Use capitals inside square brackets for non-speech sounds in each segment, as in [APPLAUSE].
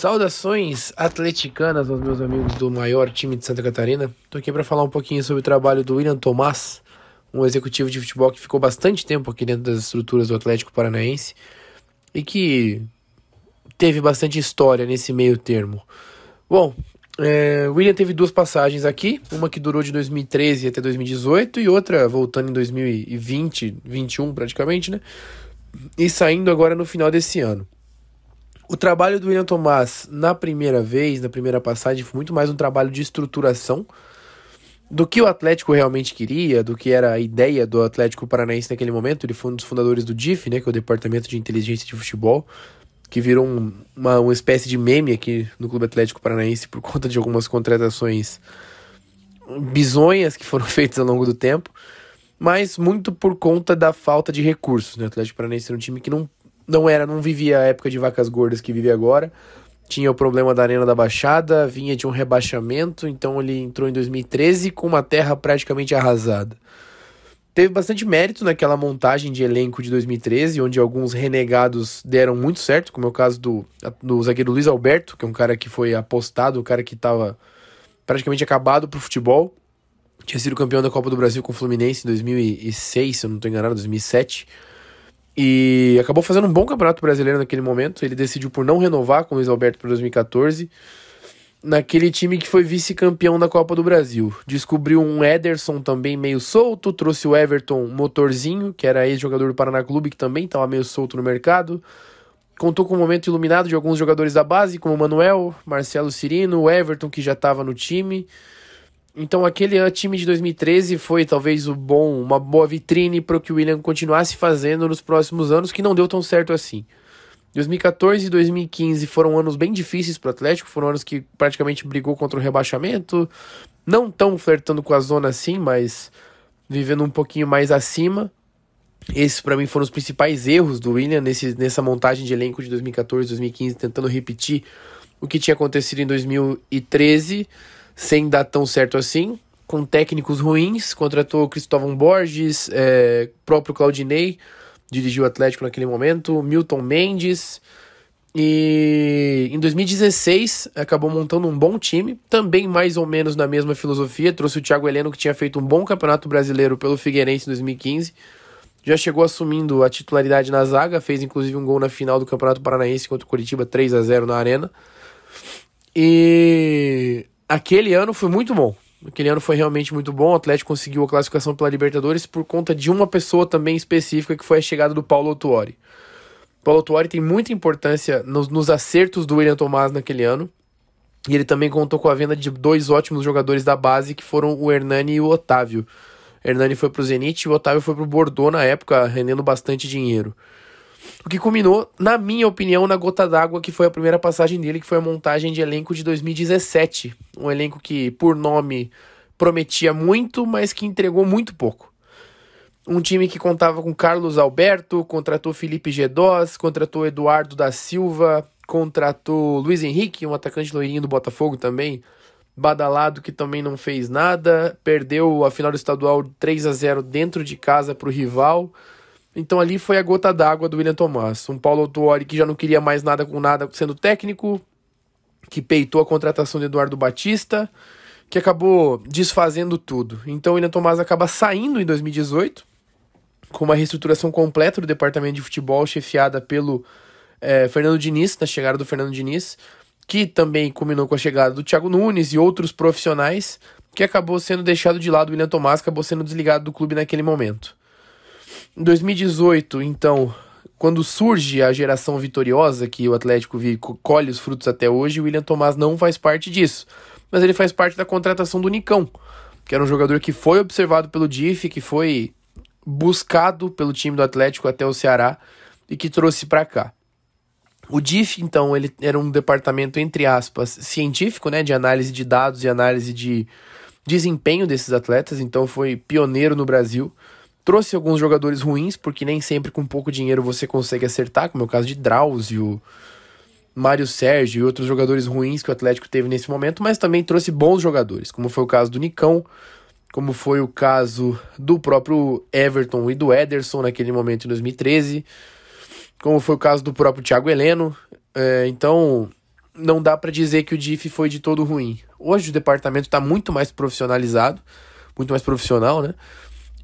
Saudações atleticanas aos meus amigos do maior time de Santa Catarina. Estou aqui para falar um pouquinho sobre o trabalho do William Tomás, um executivo de futebol que ficou bastante tempo aqui dentro das estruturas do Atlético Paranaense e que teve bastante história nesse meio termo. Bom, é, William teve duas passagens aqui, uma que durou de 2013 até 2018 e outra voltando em 2020, 21 praticamente, né? E saindo agora no final desse ano. O trabalho do William Tomás na primeira vez, na primeira passagem, foi muito mais um trabalho de estruturação do que o Atlético realmente queria, do que era a ideia do Atlético Paranaense naquele momento. Ele foi um dos fundadores do DIF, né, que é o Departamento de Inteligência de Futebol, que virou um, uma, uma espécie de meme aqui no Clube Atlético Paranaense por [LAUGHS] conta de algumas contratações bizonhas que foram [LAUGHS] feitas ao longo do tempo, mas muito por conta da falta de recursos. Né? O Atlético Paranaense era um time que não não era, não vivia a época de vacas gordas que vive agora. Tinha o problema da Arena da Baixada, vinha de um rebaixamento, então ele entrou em 2013 com uma terra praticamente arrasada. Teve bastante mérito naquela montagem de elenco de 2013, onde alguns renegados deram muito certo, como é o caso do, do zagueiro Luiz Alberto, que é um cara que foi apostado, um cara que estava praticamente acabado para o futebol. Tinha sido campeão da Copa do Brasil com o Fluminense em 2006, se eu não estou enganado, 2007. E acabou fazendo um bom campeonato brasileiro naquele momento. Ele decidiu por não renovar com o Luiz Alberto para 2014. Naquele time que foi vice-campeão da Copa do Brasil. Descobriu um Ederson também meio solto. Trouxe o Everton Motorzinho, que era ex-jogador do Paraná Clube, que também estava meio solto no mercado. Contou com o um momento iluminado de alguns jogadores da base, como o Manuel, Marcelo Cirino, o Everton, que já estava no time. Então aquele time de 2013 foi talvez o bom, uma boa vitrine para o que o William continuasse fazendo nos próximos anos, que não deu tão certo assim. 2014 e 2015 foram anos bem difíceis para o Atlético, foram anos que praticamente brigou contra o rebaixamento, não tão flertando com a zona assim, mas vivendo um pouquinho mais acima. Esses para mim foram os principais erros do William nesse, nessa montagem de elenco de 2014, 2015, tentando repetir o que tinha acontecido em 2013 sem dar tão certo assim, com técnicos ruins, contratou Cristóvão Borges, é, próprio Claudinei, dirigiu o Atlético naquele momento, Milton Mendes. E em 2016 acabou montando um bom time, também mais ou menos na mesma filosofia. Trouxe o Thiago Heleno, que tinha feito um bom campeonato brasileiro pelo Figueirense em 2015. Já chegou assumindo a titularidade na zaga, fez inclusive um gol na final do Campeonato Paranaense contra o Curitiba, 3 a 0 na Arena. E aquele ano foi muito bom. Aquele ano foi realmente muito bom. O Atlético conseguiu a classificação pela Libertadores por conta de uma pessoa também específica, que foi a chegada do Paulo Otuori. O Paulo Otuori tem muita importância nos, nos acertos do William Tomás naquele ano. E ele também contou com a venda de dois ótimos jogadores da base, que foram o Hernani e o Otávio. Hernani foi para o Zenit e o Otávio foi para o Bordeaux na época, rendendo bastante dinheiro. O que culminou, na minha opinião, na gota d'água que foi a primeira passagem dele, que foi a montagem de elenco de 2017. Um elenco que, por nome, prometia muito, mas que entregou muito pouco. Um time que contava com Carlos Alberto, contratou Felipe Gedós, contratou Eduardo da Silva, contratou Luiz Henrique, um atacante loirinho do Botafogo também, badalado que também não fez nada, perdeu a final do estadual 3 a 0 dentro de casa para o rival. Então ali foi a gota d'água do William Tomás. Um Paulo Autuori que já não queria mais nada com nada sendo técnico, que peitou a contratação de Eduardo Batista, que acabou desfazendo tudo. Então o William Tomás acaba saindo em 2018, com uma reestruturação completa do departamento de futebol, chefiada pelo é, Fernando Diniz, na chegada do Fernando Diniz, que também culminou com a chegada do Thiago Nunes e outros profissionais, que acabou sendo deixado de lado o William Tomás, acabou sendo desligado do clube naquele momento. Em 2018, então, quando surge a geração vitoriosa que o Atlético colhe os frutos até hoje, o William Tomás não faz parte disso. Mas ele faz parte da contratação do Nicão, que era um jogador que foi observado pelo DIF, que foi buscado pelo time do Atlético até o Ceará e que trouxe para cá. O DIF, então, ele era um departamento, entre aspas, científico, né, de análise de dados e análise de desempenho desses atletas, então foi pioneiro no Brasil Trouxe alguns jogadores ruins, porque nem sempre com pouco dinheiro você consegue acertar, como é o caso de Drauzio, Mário Sérgio e outros jogadores ruins que o Atlético teve nesse momento, mas também trouxe bons jogadores, como foi o caso do Nicão, como foi o caso do próprio Everton e do Ederson naquele momento em 2013, como foi o caso do próprio Thiago Heleno. É, então, não dá para dizer que o DIF foi de todo ruim. Hoje o departamento está muito mais profissionalizado, muito mais profissional, né?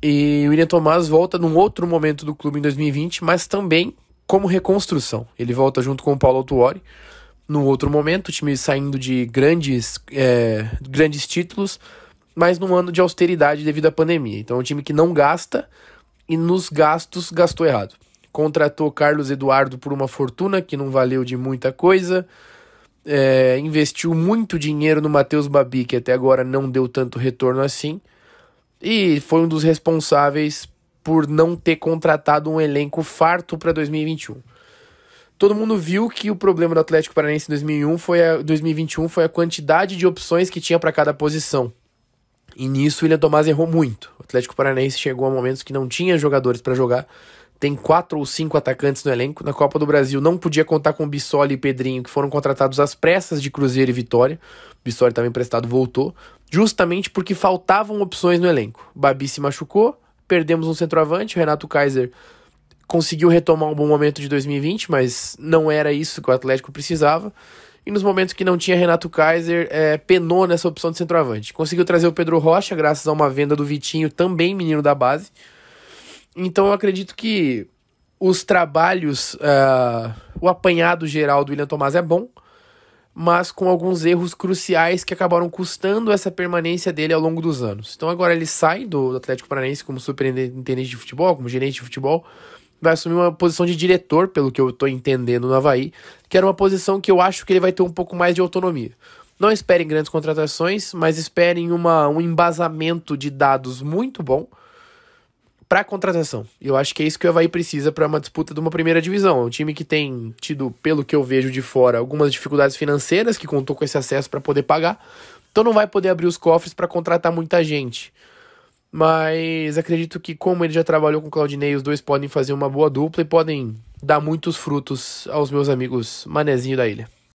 E o William Tomás volta num outro momento do clube em 2020, mas também como reconstrução. Ele volta junto com o Paulo Autuori. Num outro momento, o time saindo de grandes, é, grandes títulos, mas num ano de austeridade devido à pandemia. Então, é um time que não gasta e nos gastos gastou errado. Contratou Carlos Eduardo por uma fortuna que não valeu de muita coisa. É, investiu muito dinheiro no Matheus Babi, que até agora não deu tanto retorno assim e foi um dos responsáveis por não ter contratado um elenco farto para 2021. Todo mundo viu que o problema do Atlético Paranaense em 2001 foi a, 2021 foi a quantidade de opções que tinha para cada posição. E nisso o William Tomás errou muito. O Atlético Paranaense chegou a momentos que não tinha jogadores para jogar. Tem quatro ou cinco atacantes no elenco. Na Copa do Brasil não podia contar com Bissoli e Pedrinho, que foram contratados às pressas de Cruzeiro e Vitória. Bissoli estava emprestado, voltou justamente porque faltavam opções no elenco. Babi se machucou, perdemos um centroavante, o Renato Kaiser conseguiu retomar um bom momento de 2020, mas não era isso que o Atlético precisava. E nos momentos que não tinha Renato Kaiser, é, penou nessa opção de centroavante. Conseguiu trazer o Pedro Rocha, graças a uma venda do Vitinho, também menino da base. Então eu acredito que os trabalhos, uh, o apanhado geral do William Tomás é bom mas com alguns erros cruciais que acabaram custando essa permanência dele ao longo dos anos. Então agora ele sai do Atlético Paranaense como superintendente de futebol, como gerente de futebol, vai assumir uma posição de diretor, pelo que eu estou entendendo no Havaí, que era uma posição que eu acho que ele vai ter um pouco mais de autonomia. Não esperem grandes contratações, mas esperem uma, um embasamento de dados muito bom para contratação. Eu acho que é isso que o Havaí precisa para uma disputa de uma primeira divisão. É um time que tem tido, pelo que eu vejo de fora, algumas dificuldades financeiras que contou com esse acesso para poder pagar. Então não vai poder abrir os cofres para contratar muita gente. Mas acredito que como ele já trabalhou com o Claudinei, os dois podem fazer uma boa dupla e podem dar muitos frutos aos meus amigos Manezinho da Ilha.